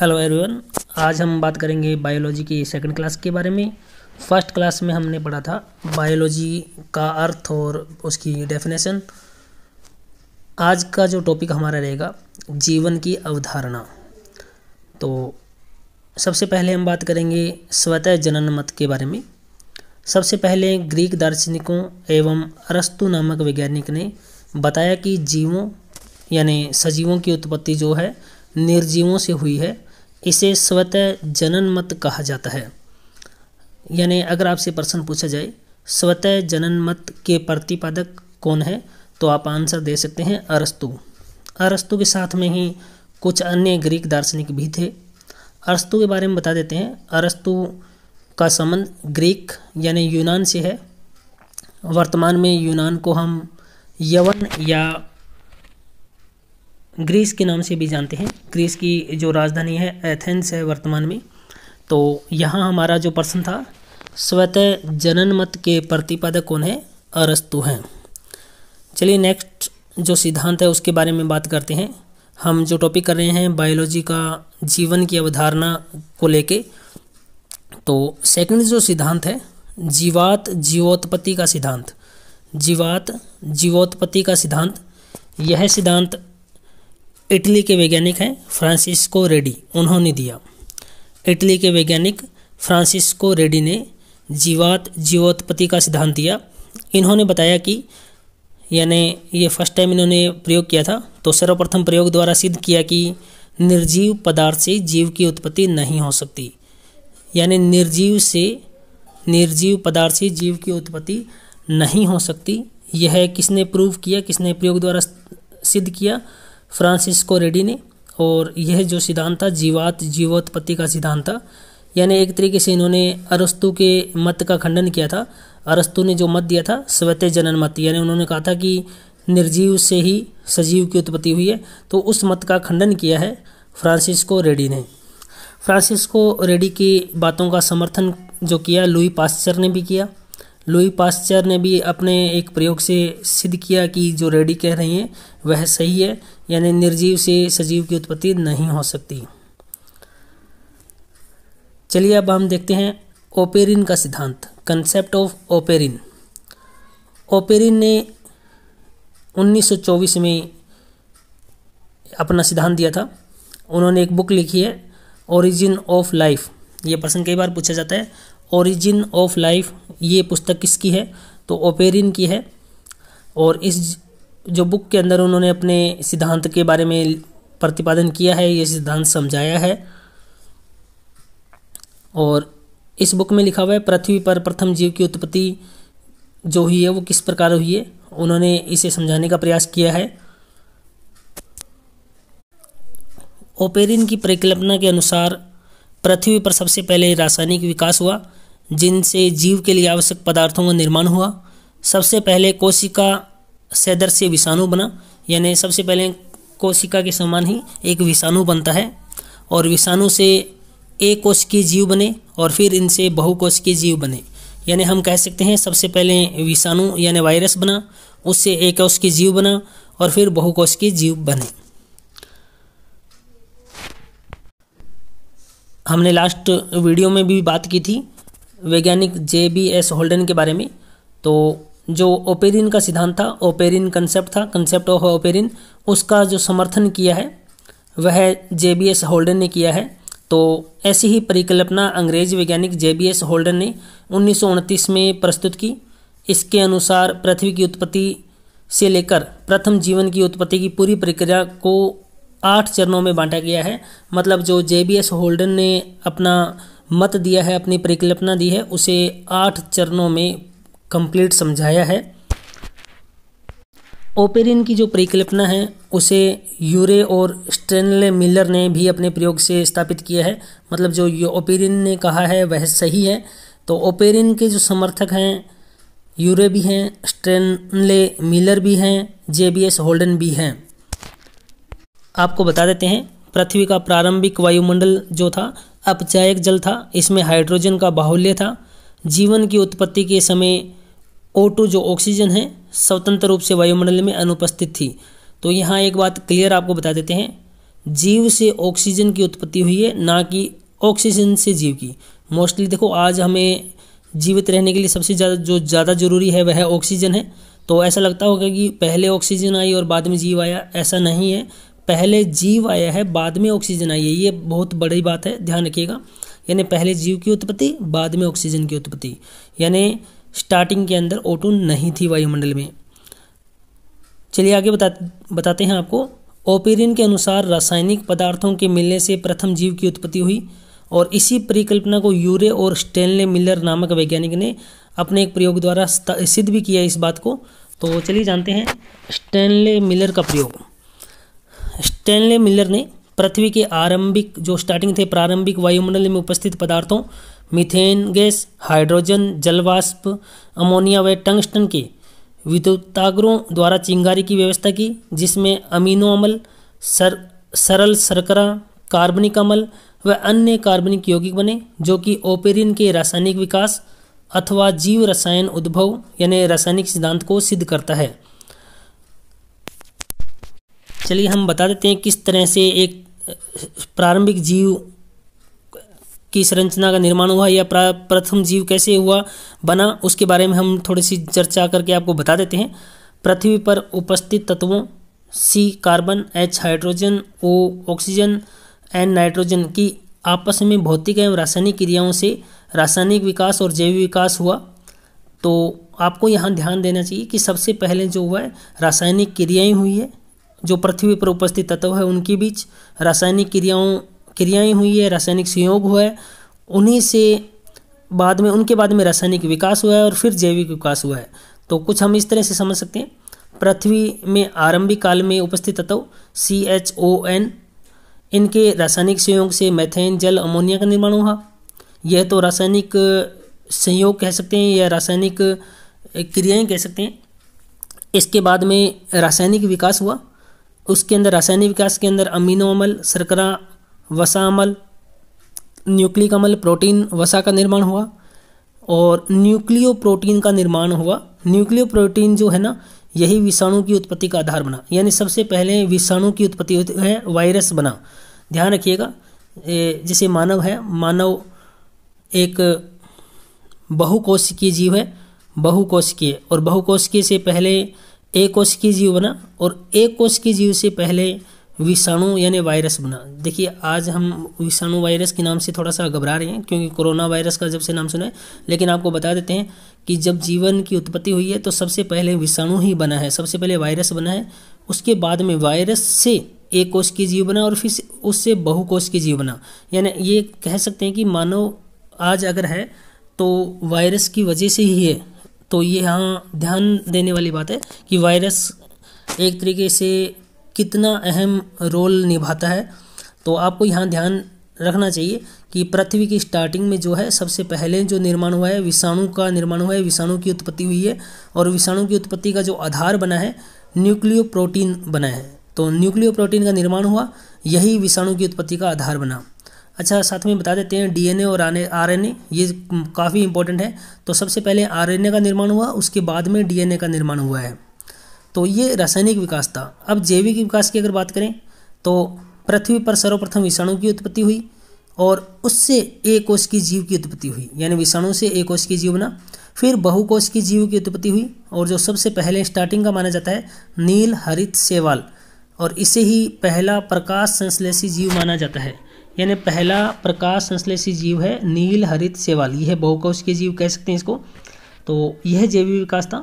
hello everyone आज हम बात करेंगे बायोलॉजी की सेकंड क्लास के बारे में फर्स्ट क्लास में हमने पढ़ा था बायोलॉजी का अर्थ और उसकी डेफिनेशन आज का जो टॉपिक हमारा रहेगा जीवन की अवधारणा तो सबसे पहले हम बात करेंगे स्वतः जनन मत के बारे में सबसे पहले ग्रीक दार्शनिकों एवं अरस्तु नामक वैज्ञानिक ने बताया कि जीवों यानी सजीवों की उत्पत्ति जो है निर्जीवों से हुई है इसे स्वतः जनन मत कहा जाता है यानी अगर आपसे प्रश्न पूछा जाए स्वतः जनन मत के प्रतिपादक कौन है तो आप आंसर दे सकते हैं अरस्तु अरस्तु के साथ में ही कुछ अन्य ग्रीक दार्शनिक भी थे अरस्तु के बारे में बता देते हैं अरस्तु का संबंध ग्रीक यानी यूनान से है वर्तमान में यूनान को हम यवन या ग्रीस के नाम से भी जानते हैं ग्रीस की जो राजधानी है एथेंस है वर्तमान में तो यहाँ हमारा जो प्रश्न था स्वतः जनन मत के प्रतिपादक कौन है अरस्तु हैं चलिए नेक्स्ट जो सिद्धांत है उसके बारे में बात करते हैं हम जो टॉपिक कर रहे हैं बायोलॉजी का जीवन की अवधारणा को लेके तो सेकंड जो सिद्धांत है जीवात जीवोत्पत्ति का सिद्धांत जीवात जीवोत्पत्ति का सिद्धांत यह सिद्धांत इटली के वैज्ञानिक हैं फ्रांसिस्को रेडी उन्होंने दिया इटली के वैज्ञानिक फ्रांसिस्को रेडी ने जीवात जीवोत्पत्ति का सिद्धांत दिया इन्होंने बताया कि यानी ये फर्स्ट टाइम इन्होंने प्रयोग किया था तो सर्वप्रथम प्रयोग द्वारा सिद्ध किया कि निर्जीव पदार्थ से जीव की उत्पत्ति नहीं हो सकती यानी निर्जीव से निर्जीव पदार्थ से जीव की उत्पत्ति नहीं हो सकती यह किसने प्रूव किया किसने प्रयोग द्वारा सिद्ध किया फ्रांसिस्को रेडी ने और यह जो सिद्धांत था जीवात जीवोत्पत्ति का सिद्धांत था यानी एक तरीके से इन्होंने अरस्तु के मत का खंडन किया था अरस्तु ने जो मत दिया था स्वतः जनन मत यानी उन्होंने कहा था कि निर्जीव से ही सजीव की उत्पत्ति हुई है तो उस मत का खंडन किया है फ्रांसिस्को रेडी ने फ्रांसिस्को रेडी की बातों का समर्थन जो किया लुई पास्चर ने भी किया लुई पास्चर ने भी अपने एक प्रयोग से सिद्ध किया कि जो रेडी कह रही हैं वह सही है यानी निर्जीव से सजीव की उत्पत्ति नहीं हो सकती चलिए अब हम देखते हैं ओपेरिन का सिद्धांत कंसेप्ट ऑफ ओपेरिन ओपेरिन ने 1924 में अपना सिद्धांत दिया था उन्होंने एक बुक लिखी है ओरिजिन ऑफ लाइफ ये प्रश्न कई बार पूछा जाता है ओरिजिन ऑफ लाइफ ये पुस्तक किसकी है तो ओपेरिन की है और इस जो बुक के अंदर उन्होंने अपने सिद्धांत के बारे में प्रतिपादन किया है ये सिद्धांत समझाया है और इस बुक में लिखा हुआ है पृथ्वी पर प्रथम जीव की उत्पत्ति जो हुई है वो किस प्रकार हुई है उन्होंने इसे समझाने का प्रयास किया है ओपेरिन की परिकल्पना के अनुसार पृथ्वी पर सबसे पहले रासायनिक विकास हुआ जिनसे जीव के लिए आवश्यक पदार्थों का निर्माण हुआ सबसे पहले कोशिका सदृश्य विषाणु बना यानी सबसे पहले कोशिका के समान ही एक विषाणु बनता है और विषाणु से एक कोशिकीय जीव बने और फिर इनसे बहुकोशिकीय जीव बने यानी हम कह सकते हैं सबसे पहले विषाणु यानी वायरस बना उससे एक कोशिकीय जीव बना और फिर बहुकोशिकीय जीव बने हमने लास्ट वीडियो में भी बात की थी वैज्ञानिक जे बी एस होल्डन के बारे में तो जो ओपेरिन का सिद्धांत था ओपेरिन कंसेप्ट था कंसेप्ट ऑफ ओपेरिन उसका जो समर्थन किया है वह जे बी एस होल्डन ने किया है तो ऐसी ही परिकल्पना अंग्रेज वैज्ञानिक जे बी एस होल्डन ने उन्नीस में प्रस्तुत की इसके अनुसार पृथ्वी की उत्पत्ति से लेकर प्रथम जीवन की उत्पत्ति की पूरी प्रक्रिया को आठ चरणों में बांटा गया है मतलब जो जे बी एस होल्डन ने अपना मत दिया है अपनी परिकल्पना दी है उसे आठ चरणों में कंप्लीट समझाया है ओपेरिन की जो परिकल्पना है उसे यूरे और स्टेनले मिलर ने भी अपने प्रयोग से स्थापित किया है मतलब जो ओपेरिन ने कहा है वह सही है तो ओपेरिन के जो समर्थक हैं यूरे भी हैं स्टेनले मिलर भी हैं जे बी एस होल्डन भी हैं आपको बता देते हैं पृथ्वी का प्रारंभिक वायुमंडल जो था अपचायक जल था इसमें हाइड्रोजन का बाहुल्य था जीवन की उत्पत्ति के समय ओटो जो ऑक्सीजन है स्वतंत्र रूप से वायुमंडल में अनुपस्थित थी तो यहाँ एक बात क्लियर आपको बता देते हैं जीव से ऑक्सीजन की उत्पत्ति हुई है ना कि ऑक्सीजन से जीव की मोस्टली देखो आज हमें जीवित रहने के लिए सबसे ज़्यादा जो ज़्यादा ज़रूरी है वह ऑक्सीजन है तो ऐसा लगता होगा कि पहले ऑक्सीजन आई और बाद में जीव आया ऐसा नहीं है पहले जीव आया है बाद में ऑक्सीजन आई है ये बहुत बड़ी बात है ध्यान रखिएगा यानी पहले जीव की उत्पत्ति बाद में ऑक्सीजन की उत्पत्ति यानी स्टार्टिंग के अंदर ओटो नहीं थी वायुमंडल में चलिए आगे बता बताते हैं आपको ओपेरियन के अनुसार रासायनिक पदार्थों के मिलने से प्रथम जीव की उत्पत्ति हुई और इसी परिकल्पना को यूरे और स्टेनले मिलर नामक वैज्ञानिक ने अपने एक प्रयोग द्वारा सिद्ध भी किया इस बात को तो चलिए जानते हैं स्टेनले मिलर का प्रयोग स्टैनले मिलर ने पृथ्वी के आरंभिक जो स्टार्टिंग थे प्रारंभिक वायुमंडल में उपस्थित पदार्थों मिथेन गैस हाइड्रोजन जलवाष्प अमोनिया व टंगस्टन के विद्युताग्रों द्वारा चिंगारी की व्यवस्था की जिसमें अमीनो अमल सर सरल सरकरा कार्बनिक अमल व अन्य कार्बनिक यौगिक बने जो कि ओपेरिन के रासायनिक विकास अथवा जीव रसायन उद्भव यानी रासायनिक सिद्धांत को सिद्ध करता है चलिए हम बता देते हैं किस तरह से एक प्रारंभिक जीव की संरचना का निर्माण हुआ या प्रथम जीव कैसे हुआ बना उसके बारे में हम थोड़ी सी चर्चा करके आपको बता देते हैं पृथ्वी पर उपस्थित तत्वों C carbon H hydrogen O oxygen and nitrogen की आपस में भौतिक एवं रासायनिक क्रियाओं से रासायनिक विकास और जैविक विकास हुआ तो आपको यहाँ ध्यान देना चाहिए कि सबसे पहले जो हुआ है रासायनिक क्रियाएँ हुई है जो पृथ्वी पर उपस्थित तत्व है उनके बीच रासायनिक क्रियाओं क्रियाएं हुई है रासायनिक संयोग हुआ है उन्हीं से बाद में उनके बाद में रासायनिक विकास हुआ है और फिर जैविक विकास हुआ है तो कुछ हम इस तरह से समझ सकते हैं पृथ्वी में आरंभिक काल में उपस्थित तत्व सी एच ओ एन इनके रासायनिक संयोग से मैथेन जल अमोनिया का निर्माण हुआ यह तो रासायनिक संयोग कह सकते हैं या रासायनिक क्रियाएं कह सकते हैं इसके बाद में रासायनिक विकास हुआ उसके अंदर रासायनिक विकास के अंदर अमीनो अमल सरकरा वसा अमल न्यूक्लिक अमल प्रोटीन वसा का निर्माण हुआ और न्यूक्लियो प्रोटीन का निर्माण हुआ न्यूक्लियो प्रोटीन जो है ना यही विषाणु की उत्पत्ति का आधार बना यानी सबसे पहले विषाणु की उत्पत्ति है वायरस बना ध्यान रखिएगा जैसे मानव है मानव एक बहुकोशिकीय जीव है बहुकोशिकीय और बहुकोशिकीय से पहले एक की जीव बना और एक कोशिकीय जीव से पहले विषाणु यानी वायरस बना देखिए आज हम विषाणु वायरस के नाम से थोड़ा सा घबरा रहे हैं क्योंकि कोरोना वायरस का जब से नाम सुना है लेकिन आपको बता देते हैं कि जब जीवन की उत्पत्ति हुई है तो सबसे पहले विषाणु ही बना है सबसे पहले वायरस बना है उसके बाद में वायरस से एक कोश की जीव बना और फिर उससे कोश की जीव बना यानी ये कह सकते हैं कि मानव आज अगर है तो वायरस की वजह से ही है तो ये यहाँ ध्यान देने वाली बात है कि वायरस एक तरीके से कितना अहम रोल निभाता है तो आपको यहाँ ध्यान रखना चाहिए कि पृथ्वी की स्टार्टिंग में जो है सबसे पहले जो निर्माण हुआ है विषाणु का निर्माण हुआ है विषाणु की उत्पत्ति हुई है और विषाणु की उत्पत्ति का जो आधार बना है न्यूक्लियो प्रोटीन बना है तो न्यूक्लियो प्रोटीन का निर्माण हुआ यही विषाणु की उत्पत्ति का आधार बना अच्छा साथ में बता देते हैं डीएनए और आरएनए ये काफ़ी इंपॉर्टेंट है तो सबसे पहले आरएनए का निर्माण हुआ उसके बाद में डीएनए का निर्माण हुआ है तो ये रासायनिक विकास था अब जैविक विकास की अगर बात करें तो पृथ्वी पर सर्वप्रथम विषाणु की उत्पत्ति हुई और उससे एक कोश की जीव की उत्पत्ति हुई यानी विषाणु से एक कोश की जीव बना फिर बहुकोष की जीव की उत्पत्ति हुई और जो सबसे पहले स्टार्टिंग का माना जाता है नील हरित सेवाल और इसे ही पहला प्रकाश संश्लेषी जीव माना जाता है यानी पहला प्रकाश संश्लेषी जीव है नील हरित सेवाल यह बहुकोशिकीय जीव कह सकते हैं इसको तो यह जैविक विकास था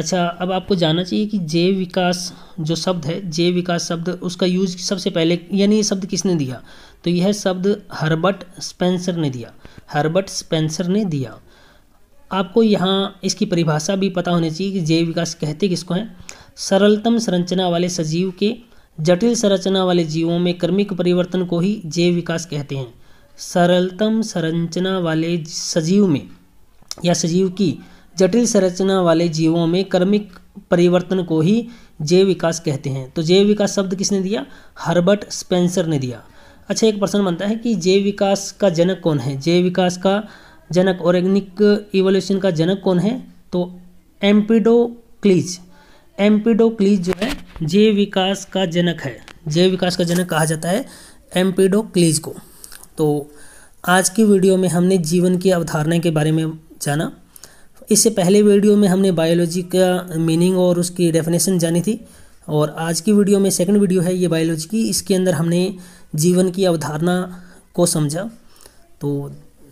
अच्छा अब आपको जानना चाहिए कि जैव विकास जो शब्द है जैव विकास शब्द उसका यूज सबसे पहले यानी ये शब्द किसने दिया तो यह शब्द हर्बर्ट स्पेंसर ने दिया हर्बर्ट स्पेंसर ने दिया आपको यहाँ इसकी परिभाषा भी पता होनी चाहिए कि जैव विकास कहते किसको हैं सरलतम संरचना वाले सजीव के जटिल संरचना वाले जीवों में क्रमिक परिवर्तन को ही जैव विकास कहते हैं सरलतम संरचना वाले सजीव में या सजीव की जटिल संरचना वाले जीवों में क्रमिक परिवर्तन को ही जैव विकास कहते हैं तो जैव विकास शब्द किसने दिया हर्बर्ट स्पेंसर ने दिया अच्छा एक प्रश्न बनता है कि जैव विकास का जनक कौन है जैव विकास का जनक ऑर्गेनिक इवोल्यूशन का जनक कौन है तो एम्पिडोक्लीज एम्पिडोक्लीज जो है जैव विकास का जनक है जैव विकास का जनक कहा जाता है एम्पीडोक्लीज को तो आज की वीडियो में हमने जीवन की अवधारणा के बारे में जाना इससे पहले वीडियो में हमने बायोलॉजी का मीनिंग और उसकी डेफिनेशन जानी थी और आज की वीडियो में सेकंड वीडियो है ये बायोलॉजी की इसके अंदर हमने जीवन की अवधारणा को समझा तो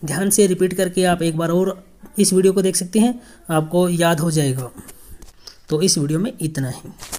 ध्यान से रिपीट करके आप एक बार और इस वीडियो को देख सकते हैं आपको याद हो जाएगा तो इस वीडियो में इतना ही